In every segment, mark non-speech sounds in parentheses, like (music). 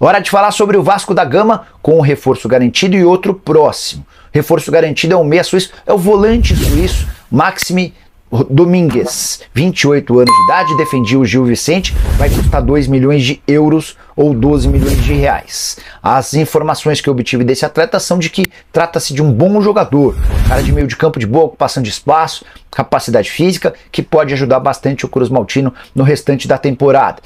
Hora de falar sobre o Vasco da Gama com um reforço garantido e outro próximo. Reforço garantido é o meia suíço, é o volante suíço, Maxime Domingues, 28 anos de idade, defendia o Gil Vicente, vai custar 2 milhões de euros ou 12 milhões de reais. As informações que eu obtive desse atleta são de que trata-se de um bom jogador, cara de meio de campo de boa, ocupação de espaço, capacidade física, que pode ajudar bastante o Cruz Maltino no restante da temporada.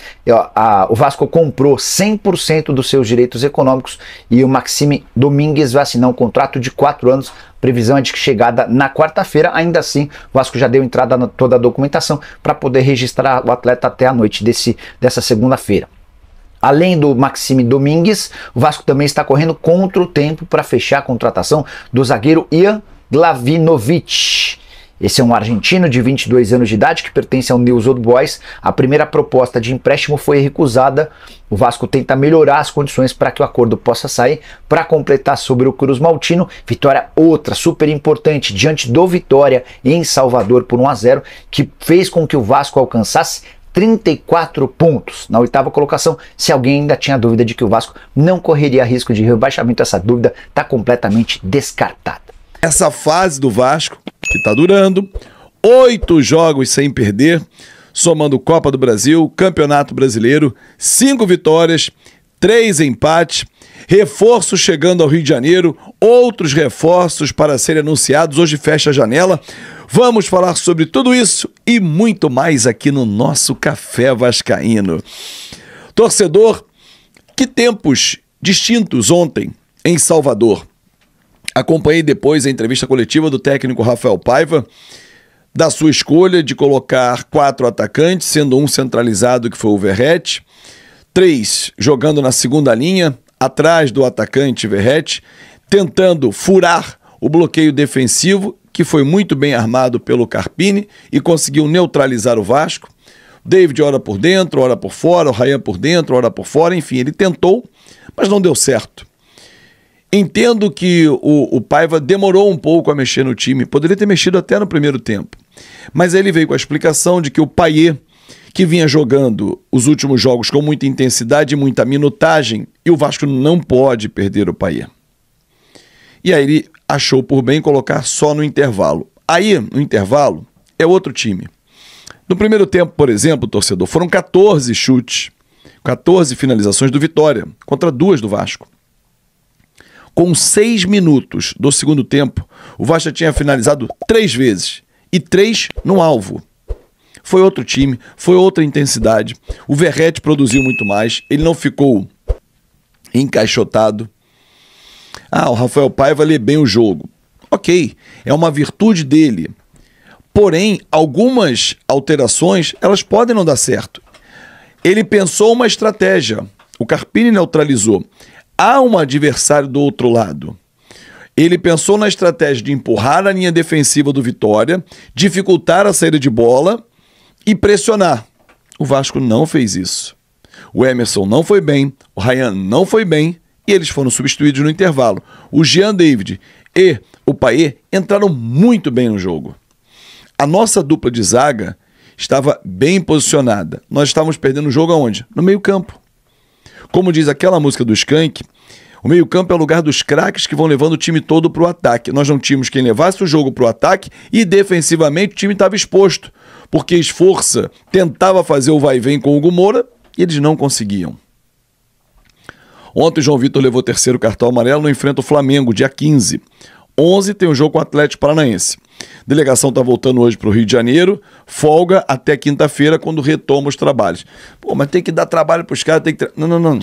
o Vasco comprou 100% dos seus direitos econômicos e o Maxime Domingues vai assinar um contrato de 4 anos previsão é de que chegada na quarta-feira. Ainda assim, o Vasco já deu entrada na toda a documentação para poder registrar o atleta até a noite desse, dessa segunda-feira. Além do Maxime Domingues, o Vasco também está correndo contra o tempo para fechar a contratação do zagueiro Ian Glavinovic. Esse é um argentino de 22 anos de idade que pertence ao News Old Boys. A primeira proposta de empréstimo foi recusada. O Vasco tenta melhorar as condições para que o acordo possa sair. Para completar sobre o Cruz Maltino, vitória outra super importante diante do Vitória em Salvador por 1 a 0, que fez com que o Vasco alcançasse 34 pontos na oitava colocação. Se alguém ainda tinha dúvida de que o Vasco não correria risco de rebaixamento, essa dúvida está completamente descartada. Essa fase do Vasco, que está durando, oito jogos sem perder, somando Copa do Brasil, Campeonato Brasileiro, cinco vitórias, três empates Reforço chegando ao Rio de Janeiro, outros reforços para serem anunciados. Hoje fecha a janela. Vamos falar sobre tudo isso e muito mais aqui no nosso Café Vascaíno. Torcedor, que tempos distintos ontem em Salvador. Acompanhei depois a entrevista coletiva do técnico Rafael Paiva da sua escolha de colocar quatro atacantes, sendo um centralizado que foi o Verrete, três jogando na segunda linha, atrás do atacante Verrete, tentando furar o bloqueio defensivo, que foi muito bem armado pelo Carpini e conseguiu neutralizar o Vasco. David ora por dentro, ora por fora, o Rayan por dentro, ora por fora, enfim, ele tentou, mas não deu certo. Entendo que o, o Paiva demorou um pouco a mexer no time, poderia ter mexido até no primeiro tempo. Mas aí ele veio com a explicação de que o Paier que vinha jogando os últimos jogos com muita intensidade e muita minutagem, e o Vasco não pode perder o Paia. E aí ele achou por bem colocar só no intervalo. Aí, no intervalo, é outro time. No primeiro tempo, por exemplo, torcedor, foram 14 chutes, 14 finalizações do Vitória, contra duas do Vasco. Com seis minutos do segundo tempo, o Vasco tinha finalizado três vezes e três no alvo. Foi outro time, foi outra intensidade. O Verrete produziu muito mais, ele não ficou encaixotado. Ah, o Rafael Paiva lê bem o jogo. Ok, é uma virtude dele. Porém, algumas alterações, elas podem não dar certo. Ele pensou uma estratégia. O Carpini neutralizou. Há um adversário do outro lado. Ele pensou na estratégia de empurrar a linha defensiva do Vitória, dificultar a saída de bola e pressionar. O Vasco não fez isso. O Emerson não foi bem, o Ryan não foi bem e eles foram substituídos no intervalo. O Jean David e o Paê entraram muito bem no jogo. A nossa dupla de zaga estava bem posicionada. Nós estávamos perdendo o jogo aonde? No meio-campo. Como diz aquela música do Skank, o meio-campo é o lugar dos craques que vão levando o time todo para o ataque. Nós não tínhamos quem levasse o jogo para o ataque e defensivamente o time estava exposto, porque esforça tentava fazer o vai vem com o Gomora e eles não conseguiam. Ontem o João Vitor levou o terceiro cartão amarelo no enfrenta o Flamengo, dia 15. 11 tem o um jogo com o Atlético Paranaense. Delegação está voltando hoje para o Rio de Janeiro, folga até quinta-feira, quando retoma os trabalhos. Pô, mas tem que dar trabalho para os caras, tem que. Não, não, não.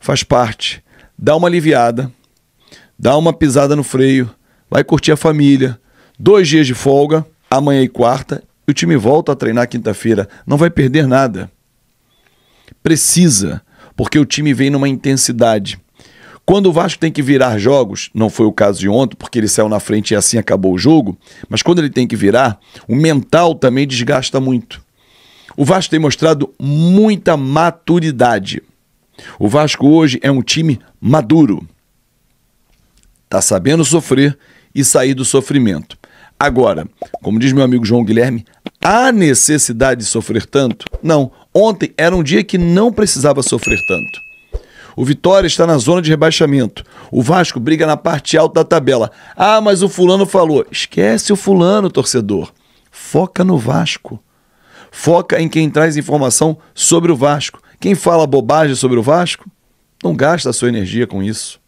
Faz parte dá uma aliviada, dá uma pisada no freio, vai curtir a família, dois dias de folga, amanhã e quarta, e o time volta a treinar quinta-feira. Não vai perder nada. Precisa, porque o time vem numa intensidade. Quando o Vasco tem que virar jogos, não foi o caso de ontem, porque ele saiu na frente e assim acabou o jogo, mas quando ele tem que virar, o mental também desgasta muito. O Vasco tem mostrado muita maturidade. O Vasco hoje é um time maduro. Está sabendo sofrer e sair do sofrimento. Agora, como diz meu amigo João Guilherme, há necessidade de sofrer tanto? Não. Ontem era um dia que não precisava sofrer tanto. O Vitória está na zona de rebaixamento. O Vasco briga na parte alta da tabela. Ah, mas o fulano falou. Esquece o fulano, torcedor. Foca no Vasco. Foca em quem traz informação sobre o Vasco. Quem fala bobagem sobre o Vasco não gasta a sua energia com isso.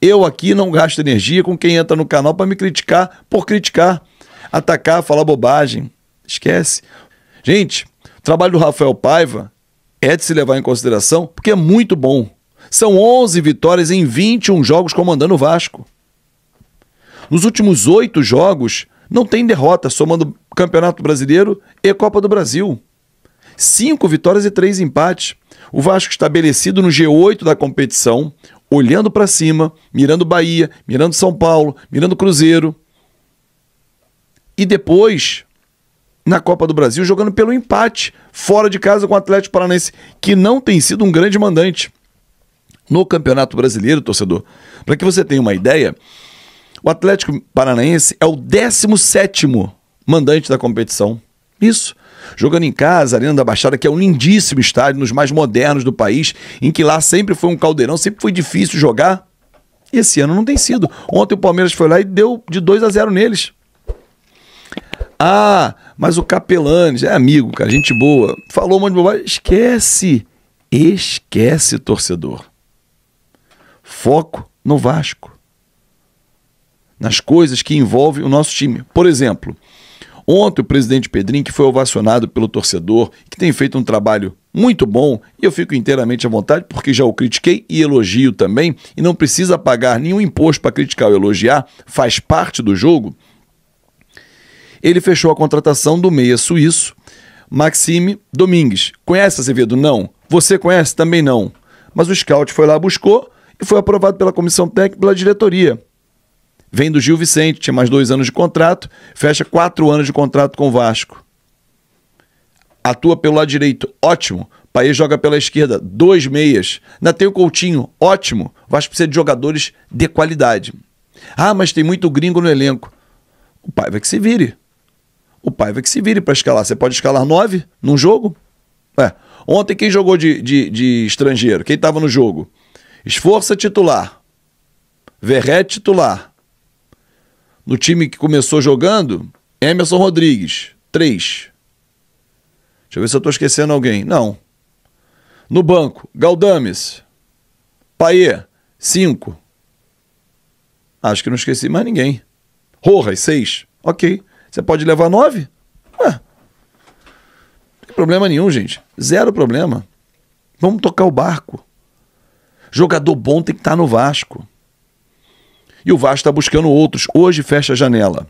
Eu aqui não gasto energia com quem entra no canal para me criticar por criticar, atacar, falar bobagem. Esquece. Gente, o trabalho do Rafael Paiva é de se levar em consideração porque é muito bom. São 11 vitórias em 21 jogos comandando o Vasco. Nos últimos oito jogos, não tem derrota, somando Campeonato Brasileiro e Copa do Brasil cinco vitórias e três empates. O Vasco estabelecido no G8 da competição, olhando para cima, mirando Bahia, mirando São Paulo, mirando Cruzeiro. E depois, na Copa do Brasil, jogando pelo empate, fora de casa com o Atlético Paranaense, que não tem sido um grande mandante no Campeonato Brasileiro, torcedor. Para que você tenha uma ideia, o Atlético Paranaense é o 17º mandante da competição. Isso. Jogando em casa, a Arena da Baixada, que é um lindíssimo estádio, nos mais modernos do país, em que lá sempre foi um caldeirão, sempre foi difícil jogar. Esse ano não tem sido. Ontem o Palmeiras foi lá e deu de 2 a 0 neles. Ah, mas o Capelanes é amigo, cara, gente boa. Falou um monte de bobagem. Esquece. Esquece, torcedor. Foco no Vasco. Nas coisas que envolvem o nosso time. Por exemplo, Ontem o presidente Pedrinho, que foi ovacionado pelo torcedor, que tem feito um trabalho muito bom, e eu fico inteiramente à vontade porque já o critiquei e elogio também, e não precisa pagar nenhum imposto para criticar ou elogiar, faz parte do jogo. Ele fechou a contratação do meia suíço, Maxime Domingues. Conhece Azevedo? Não. Você conhece? Também não. Mas o scout foi lá, buscou e foi aprovado pela comissão técnica e pela diretoria vem do Gil Vicente, tinha mais dois anos de contrato, fecha quatro anos de contrato com o Vasco. Atua pelo lado direito, ótimo. Paê joga pela esquerda, dois meias. Ainda tem o Coutinho, ótimo. O Vasco precisa de jogadores de qualidade. Ah, mas tem muito gringo no elenco. O pai vai que se vire. O pai vai que se vire para escalar. Você pode escalar nove num jogo? Ué, Ontem quem jogou de, de, de estrangeiro? Quem estava no jogo? Esforça titular. Verré titular no time que começou jogando, Emerson Rodrigues, três. Deixa eu ver se eu estou esquecendo alguém. Não. No banco, Galdames, Paê, cinco. Ah, acho que não esqueci mais ninguém. Rojas, seis. Ok. Você pode levar nove? Ué. Não tem problema nenhum, gente. Zero problema. Vamos tocar o barco. Jogador bom tem que estar tá no Vasco e o Vasco está buscando outros. Hoje fecha a janela.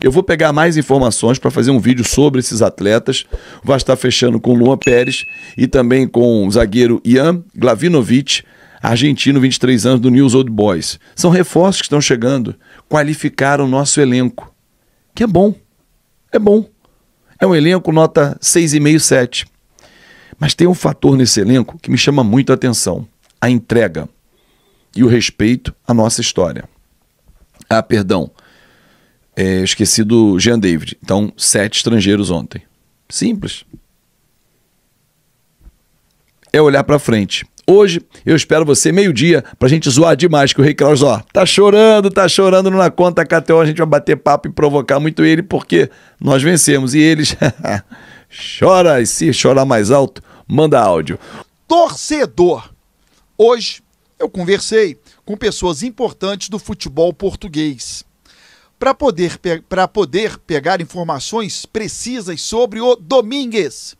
Eu vou pegar mais informações para fazer um vídeo sobre esses atletas. O Vasco está fechando com Luan Pérez e também com o zagueiro Ian Glavinovic, argentino, 23 anos, do News Old Boys. São reforços que estão chegando, qualificaram o nosso elenco, que é bom. É bom. É um elenco nota 6,5, 7. Mas tem um fator nesse elenco que me chama muito a atenção: a entrega e o respeito à nossa história. Ah, perdão. É, esqueci do Jean David. Então, sete estrangeiros ontem. Simples. É olhar para frente. Hoje eu espero você meio-dia pra gente zoar demais que o Rei Kraus, ó, tá chorando, tá chorando na conta KTO, a gente vai bater papo e provocar muito ele porque nós vencemos e eles (laughs) chora e se chorar mais alto, manda áudio. Torcedor. Hoje eu conversei com pessoas importantes do futebol português. Para poder, pe poder pegar informações precisas sobre o Domingues,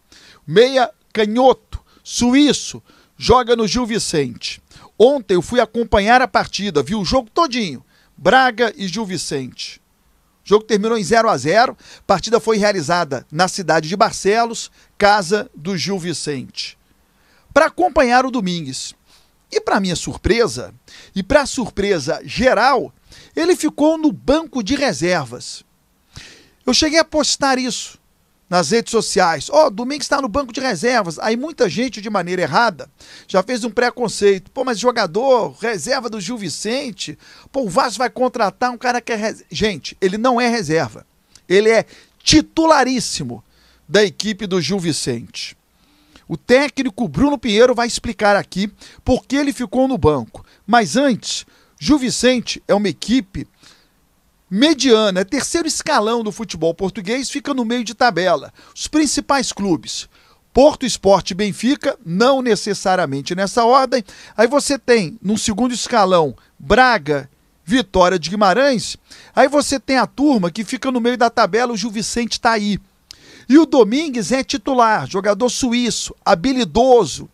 meia canhoto, suíço, joga no Gil Vicente. Ontem eu fui acompanhar a partida, vi o jogo todinho, Braga e Gil Vicente. O jogo terminou em 0 a 0 a partida foi realizada na cidade de Barcelos, casa do Gil Vicente. Para acompanhar o Domingues, e para minha surpresa, e para surpresa geral, ele ficou no banco de reservas. Eu cheguei a postar isso nas redes sociais. Ó, oh, domingo está no banco de reservas. Aí muita gente, de maneira errada, já fez um preconceito. Pô, mas jogador, reserva do Gil Vicente. Pô, o Vasco vai contratar um cara que é. Res... Gente, ele não é reserva. Ele é titularíssimo da equipe do Gil Vicente. O técnico Bruno Pinheiro vai explicar aqui por que ele ficou no banco. Mas antes, Gil Vicente é uma equipe mediana, é terceiro escalão do futebol português, fica no meio de tabela. Os principais clubes. Porto Esporte e Benfica, não necessariamente nessa ordem. Aí você tem, num segundo escalão, Braga, Vitória de Guimarães. Aí você tem a turma que fica no meio da tabela, o Gil Vicente está aí. E o Domingues é titular, jogador suíço, habilidoso,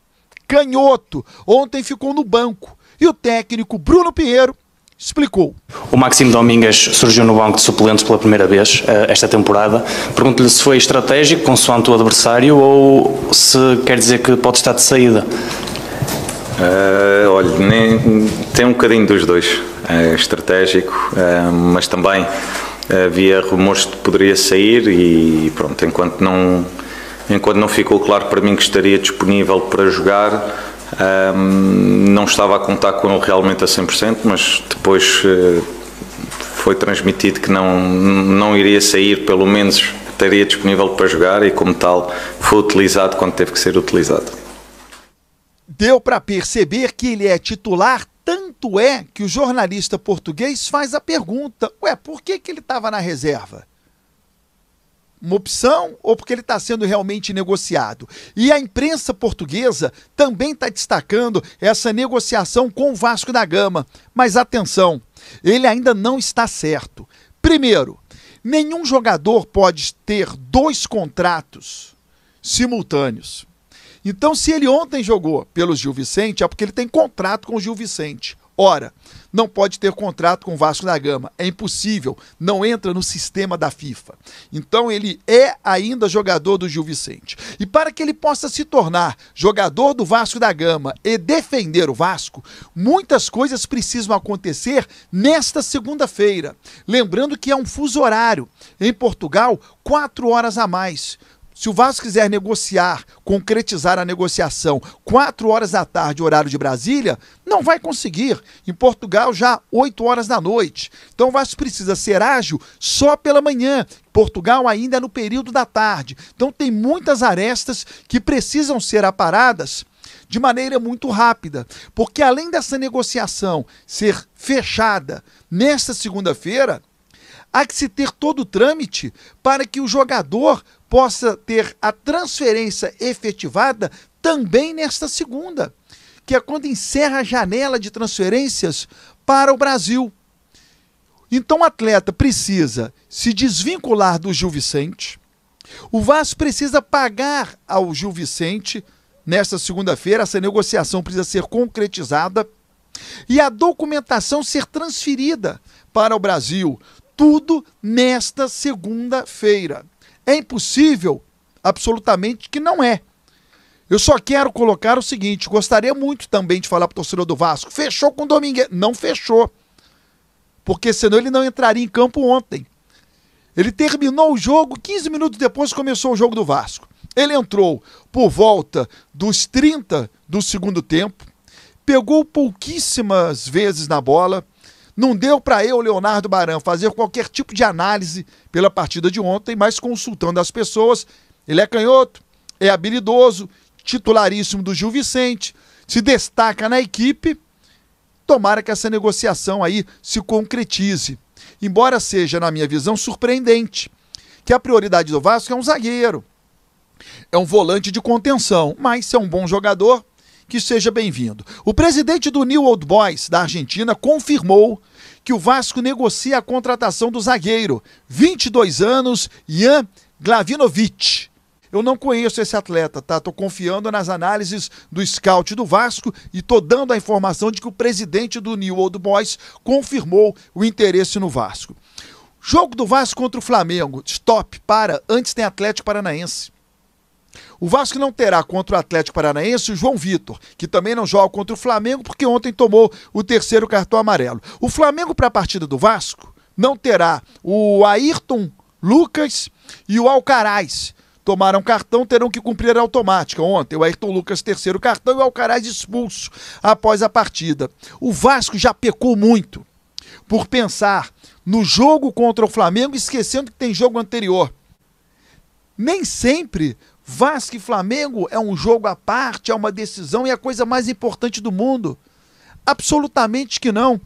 canhoto. Ontem ficou no banco. E o técnico Bruno Pinheiro explicou. O Maxime Domingues surgiu no banco de suplentes pela primeira vez eh, esta temporada. Pergunto-lhe se foi estratégico consoante o adversário ou se quer dizer que pode estar de saída. Uh, olha, nem, tem um bocadinho dos dois. É estratégico, eh, mas também havia rumores de que poderia sair e pronto, enquanto não, enquanto não ficou claro para mim que estaria disponível para jogar, não estava a contar com ele realmente a 100%, mas depois eh, foi transmitido que não, não iria sair, pelo menos estaria disponível para jogar e, como tal, foi utilizado quando teve que ser utilizado. Deu para perceber que ele é titular tanto é que o jornalista português faz a pergunta: ué, por que, que ele estava na reserva? Uma opção ou porque ele está sendo realmente negociado? E a imprensa portuguesa também está destacando essa negociação com o Vasco da Gama. Mas atenção, ele ainda não está certo. Primeiro, nenhum jogador pode ter dois contratos simultâneos. Então, se ele ontem jogou pelo Gil Vicente, é porque ele tem contrato com o Gil Vicente. Ora, não pode ter contrato com o Vasco da Gama. É impossível, não entra no sistema da FIFA. Então ele é ainda jogador do Gil Vicente. E para que ele possa se tornar jogador do Vasco da Gama e defender o Vasco, muitas coisas precisam acontecer nesta segunda-feira. Lembrando que é um fuso horário. Em Portugal, quatro horas a mais. Se o Vasco quiser negociar, concretizar a negociação 4 horas da tarde, horário de Brasília, não vai conseguir. Em Portugal, já 8 horas da noite. Então o Vasco precisa ser ágil só pela manhã. Portugal ainda é no período da tarde. Então tem muitas arestas que precisam ser aparadas de maneira muito rápida, porque além dessa negociação ser fechada nesta segunda-feira, há que se ter todo o trâmite para que o jogador possa ter a transferência efetivada também nesta segunda, que é quando encerra a janela de transferências para o Brasil. Então o atleta precisa se desvincular do Gil Vicente, o Vasco precisa pagar ao Gil Vicente nesta segunda-feira, essa negociação precisa ser concretizada e a documentação ser transferida para o Brasil. Tudo nesta segunda-feira. É impossível? Absolutamente que não é. Eu só quero colocar o seguinte: gostaria muito também de falar para o torcedor do Vasco. Fechou com o Domingues. Não fechou. Porque senão ele não entraria em campo ontem. Ele terminou o jogo, 15 minutos depois começou o jogo do Vasco. Ele entrou por volta dos 30 do segundo tempo, pegou pouquíssimas vezes na bola, não deu para eu, Leonardo Baran, fazer qualquer tipo de análise pela partida de ontem, mas consultando as pessoas, ele é canhoto, é habilidoso, titularíssimo do Gil Vicente, se destaca na equipe. Tomara que essa negociação aí se concretize. Embora seja, na minha visão, surpreendente que a prioridade do Vasco é um zagueiro, é um volante de contenção, mas se é um bom jogador, que seja bem-vindo. O presidente do New Old Boys da Argentina confirmou que o Vasco negocia a contratação do zagueiro, 22 anos, Ian Glavinovic. Eu não conheço esse atleta, tá? Tô confiando nas análises do scout do Vasco e tô dando a informação de que o presidente do New Old Boys confirmou o interesse no Vasco. Jogo do Vasco contra o Flamengo. Stop, para. Antes tem Atlético Paranaense. O Vasco não terá contra o Atlético Paranaense o João Vitor, que também não joga contra o Flamengo porque ontem tomou o terceiro cartão amarelo. O Flamengo, para a partida do Vasco, não terá o Ayrton Lucas e o Alcaraz. Tomaram cartão, terão que cumprir a automática. Ontem, o Ayrton Lucas, terceiro cartão, e o Alcaraz expulso após a partida. O Vasco já pecou muito por pensar no jogo contra o Flamengo, esquecendo que tem jogo anterior. Nem sempre Vasco e Flamengo é um jogo à parte, é uma decisão e é a coisa mais importante do mundo. Absolutamente que não.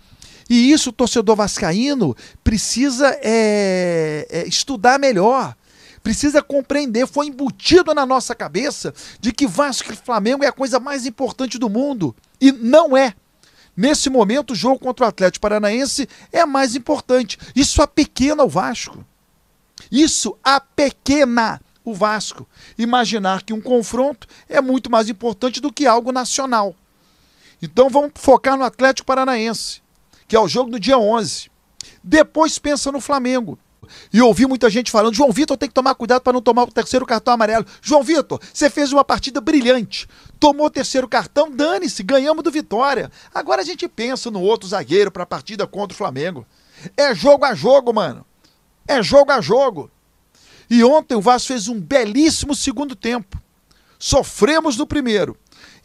E isso o torcedor vascaíno precisa é, é, estudar melhor. Precisa compreender, foi embutido na nossa cabeça de que Vasco e Flamengo é a coisa mais importante do mundo. E não é. Nesse momento, o jogo contra o Atlético Paranaense é mais importante. Isso apequena o Vasco. Isso apequena o Vasco. Imaginar que um confronto é muito mais importante do que algo nacional. Então vamos focar no Atlético Paranaense, que é o jogo do dia 11. Depois pensa no Flamengo. E ouvi muita gente falando: João Vitor tem que tomar cuidado para não tomar o terceiro cartão amarelo. João Vitor, você fez uma partida brilhante. Tomou o terceiro cartão, dane-se, ganhamos do Vitória. Agora a gente pensa no outro zagueiro para a partida contra o Flamengo. É jogo a jogo, mano. É jogo a jogo. E ontem o Vasco fez um belíssimo segundo tempo. Sofremos no primeiro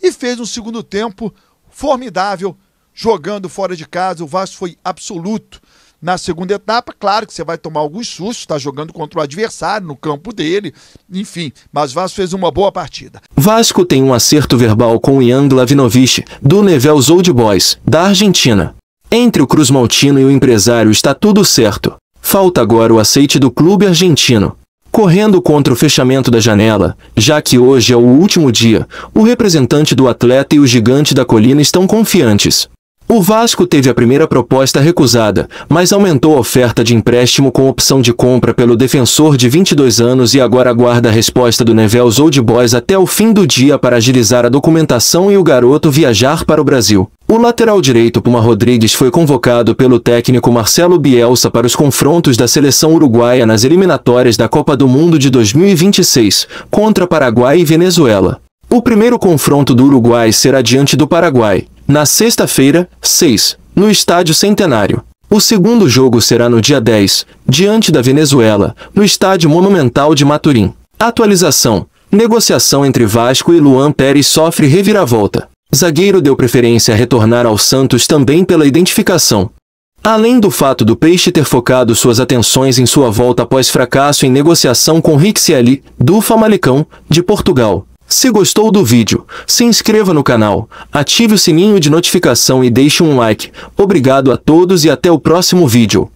e fez um segundo tempo formidável, jogando fora de casa. O Vasco foi absoluto na segunda etapa. Claro que você vai tomar alguns sustos, está jogando contra o adversário no campo dele, enfim. Mas o Vasco fez uma boa partida. Vasco tem um acerto verbal com Ian Glavinovich, do Nevels Old Boys, da Argentina. Entre o Cruz Maltino e o empresário está tudo certo. Falta agora o aceite do clube argentino. Correndo contra o fechamento da janela, já que hoje é o último dia, o representante do atleta e o gigante da colina estão confiantes. O Vasco teve a primeira proposta recusada, mas aumentou a oferta de empréstimo com opção de compra pelo defensor de 22 anos e agora aguarda a resposta do Nevels Old Boys até o fim do dia para agilizar a documentação e o garoto viajar para o Brasil. O lateral direito Puma Rodrigues foi convocado pelo técnico Marcelo Bielsa para os confrontos da seleção uruguaia nas eliminatórias da Copa do Mundo de 2026, contra Paraguai e Venezuela. O primeiro confronto do Uruguai será diante do Paraguai, na sexta-feira, 6, no Estádio Centenário. O segundo jogo será no dia 10, diante da Venezuela, no Estádio Monumental de Maturim. Atualização. Negociação entre Vasco e Luan Pérez sofre reviravolta. Zagueiro deu preferência a retornar ao Santos também pela identificação. Além do fato do Peixe ter focado suas atenções em sua volta após fracasso em negociação com Rixieli, do Famalicão, de Portugal, se gostou do vídeo, se inscreva no canal, ative o sininho de notificação e deixe um like. Obrigado a todos e até o próximo vídeo.